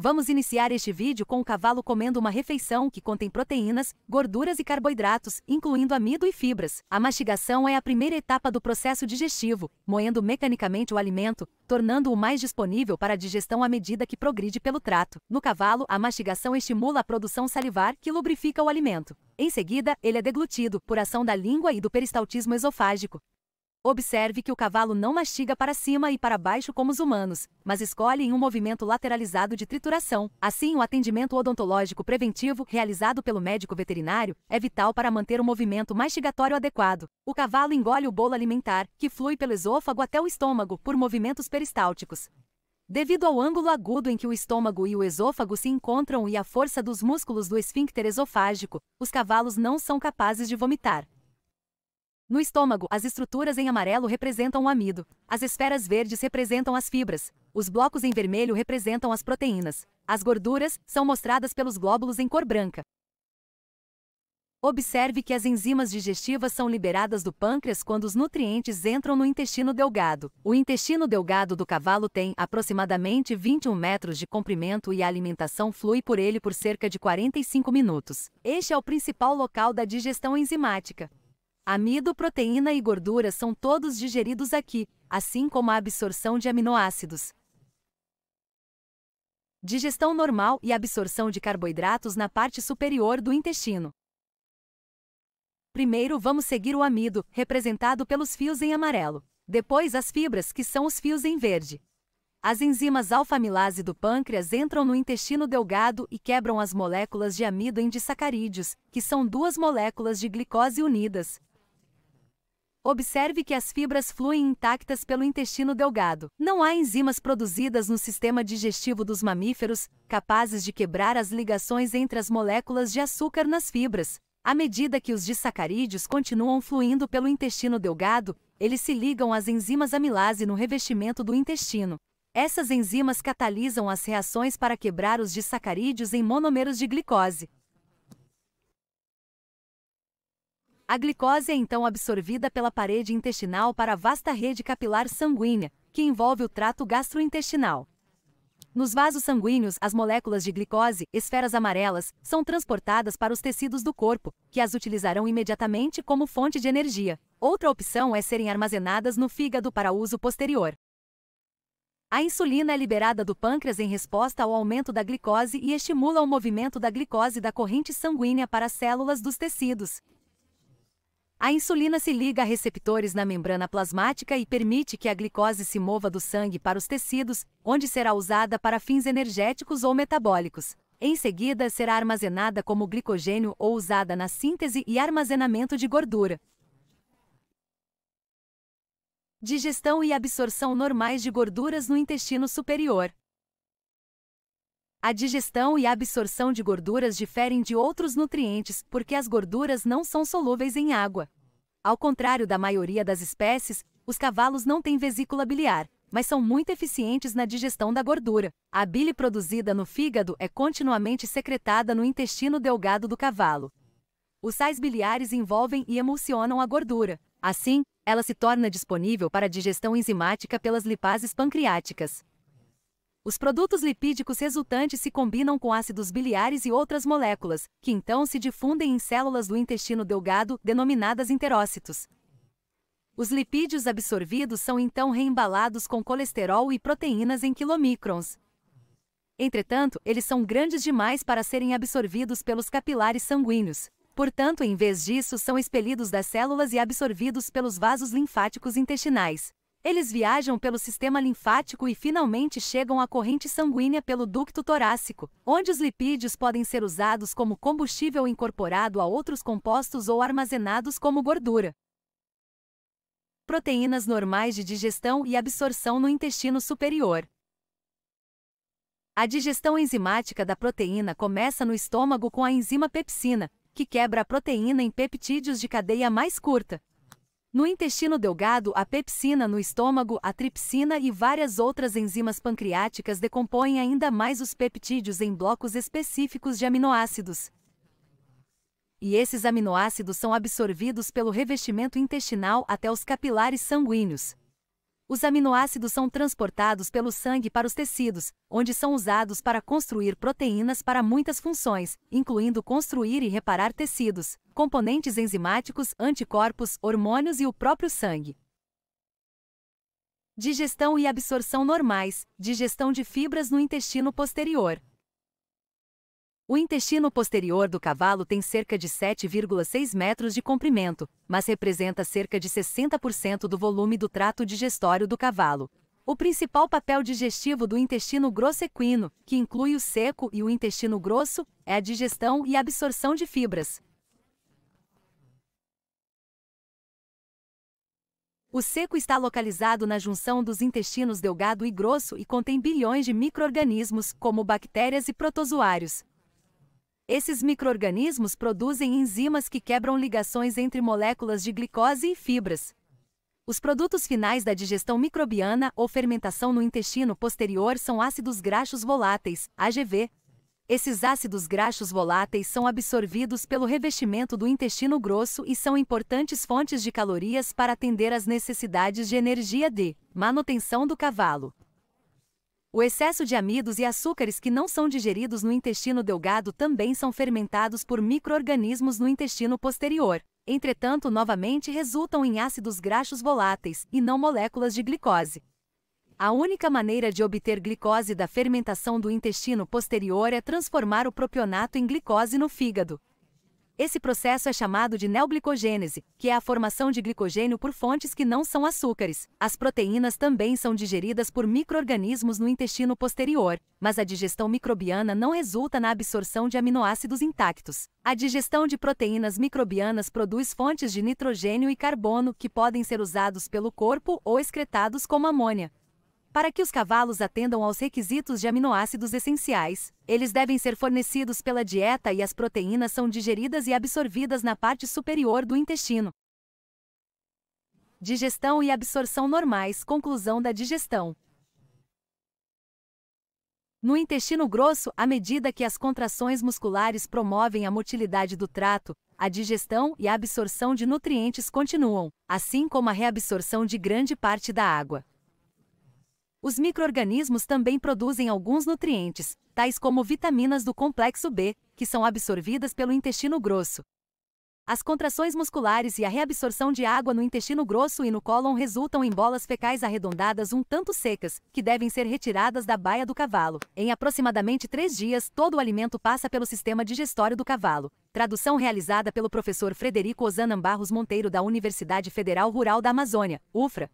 Vamos iniciar este vídeo com o cavalo comendo uma refeição que contém proteínas, gorduras e carboidratos, incluindo amido e fibras. A mastigação é a primeira etapa do processo digestivo, moendo mecanicamente o alimento, tornando-o mais disponível para a digestão à medida que progride pelo trato. No cavalo, a mastigação estimula a produção salivar, que lubrifica o alimento. Em seguida, ele é deglutido, por ação da língua e do peristaltismo esofágico, Observe que o cavalo não mastiga para cima e para baixo como os humanos, mas escolhe em um movimento lateralizado de trituração. Assim, o atendimento odontológico preventivo realizado pelo médico veterinário é vital para manter o movimento mastigatório adequado. O cavalo engole o bolo alimentar, que flui pelo esôfago até o estômago por movimentos peristálticos. Devido ao ângulo agudo em que o estômago e o esôfago se encontram e à força dos músculos do esfíncter esofágico, os cavalos não são capazes de vomitar. No estômago, as estruturas em amarelo representam o amido, as esferas verdes representam as fibras, os blocos em vermelho representam as proteínas, as gorduras são mostradas pelos glóbulos em cor branca. Observe que as enzimas digestivas são liberadas do pâncreas quando os nutrientes entram no intestino delgado. O intestino delgado do cavalo tem aproximadamente 21 metros de comprimento e a alimentação flui por ele por cerca de 45 minutos. Este é o principal local da digestão enzimática. Amido, proteína e gordura são todos digeridos aqui, assim como a absorção de aminoácidos. Digestão normal e absorção de carboidratos na parte superior do intestino. Primeiro vamos seguir o amido, representado pelos fios em amarelo. Depois as fibras, que são os fios em verde. As enzimas alfamilase do pâncreas entram no intestino delgado e quebram as moléculas de amido em disacarídeos, que são duas moléculas de glicose unidas, observe que as fibras fluem intactas pelo intestino delgado. Não há enzimas produzidas no sistema digestivo dos mamíferos capazes de quebrar as ligações entre as moléculas de açúcar nas fibras. À medida que os disacarídeos continuam fluindo pelo intestino delgado, eles se ligam às enzimas amilase no revestimento do intestino. Essas enzimas catalisam as reações para quebrar os disacarídeos em monômeros de glicose. A glicose é então absorvida pela parede intestinal para a vasta rede capilar sanguínea, que envolve o trato gastrointestinal. Nos vasos sanguíneos, as moléculas de glicose, esferas amarelas, são transportadas para os tecidos do corpo, que as utilizarão imediatamente como fonte de energia. Outra opção é serem armazenadas no fígado para uso posterior. A insulina é liberada do pâncreas em resposta ao aumento da glicose e estimula o movimento da glicose da corrente sanguínea para as células dos tecidos. A insulina se liga a receptores na membrana plasmática e permite que a glicose se mova do sangue para os tecidos, onde será usada para fins energéticos ou metabólicos. Em seguida, será armazenada como glicogênio ou usada na síntese e armazenamento de gordura. Digestão e absorção normais de gorduras no intestino superior. A digestão e a absorção de gorduras diferem de outros nutrientes porque as gorduras não são solúveis em água. Ao contrário da maioria das espécies, os cavalos não têm vesícula biliar, mas são muito eficientes na digestão da gordura. A bile produzida no fígado é continuamente secretada no intestino delgado do cavalo. Os sais biliares envolvem e emulsionam a gordura. Assim, ela se torna disponível para digestão enzimática pelas lipases pancreáticas. Os produtos lipídicos resultantes se combinam com ácidos biliares e outras moléculas, que então se difundem em células do intestino delgado, denominadas enterócitos. Os lipídios absorvidos são então reembalados com colesterol e proteínas em quilomicrons. Entretanto, eles são grandes demais para serem absorvidos pelos capilares sanguíneos. Portanto, em vez disso, são expelidos das células e absorvidos pelos vasos linfáticos intestinais. Eles viajam pelo sistema linfático e finalmente chegam à corrente sanguínea pelo ducto torácico, onde os lipídios podem ser usados como combustível incorporado a outros compostos ou armazenados como gordura. Proteínas normais de digestão e absorção no intestino superior. A digestão enzimática da proteína começa no estômago com a enzima pepsina, que quebra a proteína em peptídeos de cadeia mais curta, no intestino delgado, a pepsina, no estômago, a tripsina e várias outras enzimas pancreáticas decompõem ainda mais os peptídeos em blocos específicos de aminoácidos. E esses aminoácidos são absorvidos pelo revestimento intestinal até os capilares sanguíneos. Os aminoácidos são transportados pelo sangue para os tecidos, onde são usados para construir proteínas para muitas funções, incluindo construir e reparar tecidos, componentes enzimáticos, anticorpos, hormônios e o próprio sangue. Digestão e absorção normais, digestão de fibras no intestino posterior. O intestino posterior do cavalo tem cerca de 7,6 metros de comprimento, mas representa cerca de 60% do volume do trato digestório do cavalo. O principal papel digestivo do intestino grosso equino, que inclui o seco e o intestino grosso, é a digestão e absorção de fibras. O seco está localizado na junção dos intestinos delgado e grosso e contém bilhões de micro-organismos, como bactérias e protozoários. Esses microorganismos produzem enzimas que quebram ligações entre moléculas de glicose e fibras. Os produtos finais da digestão microbiana ou fermentação no intestino posterior são ácidos graxos voláteis, AGV. Esses ácidos graxos voláteis são absorvidos pelo revestimento do intestino grosso e são importantes fontes de calorias para atender às necessidades de energia de manutenção do cavalo. O excesso de amidos e açúcares que não são digeridos no intestino delgado também são fermentados por microorganismos no intestino posterior. Entretanto, novamente resultam em ácidos graxos voláteis e não moléculas de glicose. A única maneira de obter glicose da fermentação do intestino posterior é transformar o propionato em glicose no fígado. Esse processo é chamado de neoglicogênese, que é a formação de glicogênio por fontes que não são açúcares. As proteínas também são digeridas por microorganismos no intestino posterior, mas a digestão microbiana não resulta na absorção de aminoácidos intactos. A digestão de proteínas microbianas produz fontes de nitrogênio e carbono que podem ser usados pelo corpo ou excretados como amônia. Para que os cavalos atendam aos requisitos de aminoácidos essenciais, eles devem ser fornecidos pela dieta e as proteínas são digeridas e absorvidas na parte superior do intestino. Digestão e absorção normais conclusão da digestão. No intestino grosso, à medida que as contrações musculares promovem a motilidade do trato, a digestão e a absorção de nutrientes continuam, assim como a reabsorção de grande parte da água. Os microorganismos também produzem alguns nutrientes, tais como vitaminas do complexo B, que são absorvidas pelo intestino grosso. As contrações musculares e a reabsorção de água no intestino grosso e no cólon resultam em bolas fecais arredondadas um tanto secas, que devem ser retiradas da baia do cavalo. Em aproximadamente três dias, todo o alimento passa pelo sistema digestório do cavalo. Tradução realizada pelo professor Frederico Osanan Barros Monteiro da Universidade Federal Rural da Amazônia, UFRA,